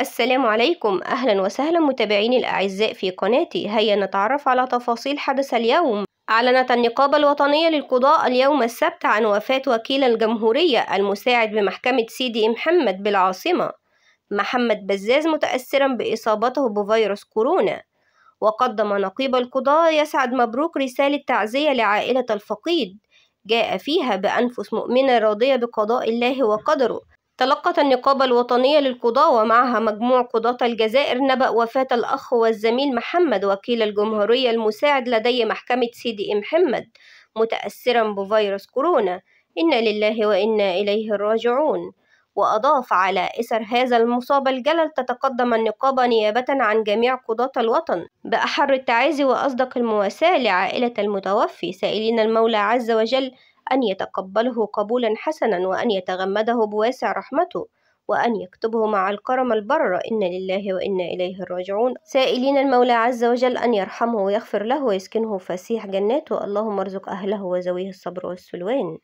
السلام عليكم أهلا وسهلا متابعيني الأعزاء في قناتي هيا نتعرف على تفاصيل حدث اليوم أعلنت النقابة الوطنية للقضاء اليوم السبت عن وفاة وكيل الجمهورية المساعد بمحكمة سيدي إيه محمد بالعاصمة محمد بزاز متأثرا بإصابته بفيروس كورونا وقدم نقيب القضاء يسعد مبروك رسالة تعزية لعائلة الفقيد جاء فيها بأنفس مؤمنة راضية بقضاء الله وقدره تلقت النقابة الوطنية للقضاة ومعها مجموع قضاة الجزائر نبأ وفاة الأخ والزميل محمد وكيل الجمهورية المساعد لدي محكمة سيدي محمد متأثرا بفيروس كورونا إنا لله وإنا إليه الراجعون وأضاف على إثر هذا المصاب الجلل تتقدم النقابة نيابة عن جميع قضاة الوطن بأحر التعازي وأصدق المواساة لعائلة المتوفي سائلين المولى عز وجل أن يتقبله قبولا حسنا وأن يتغمده بواسع رحمته وأن يكتبه مع الكرم البر إن لله وإنا إليه الراجعون سائلين المولى عز وجل أن يرحمه ويغفر له ويسكنه فسيح جناته اللهم ارزق أهله وزويه الصبر والسلوان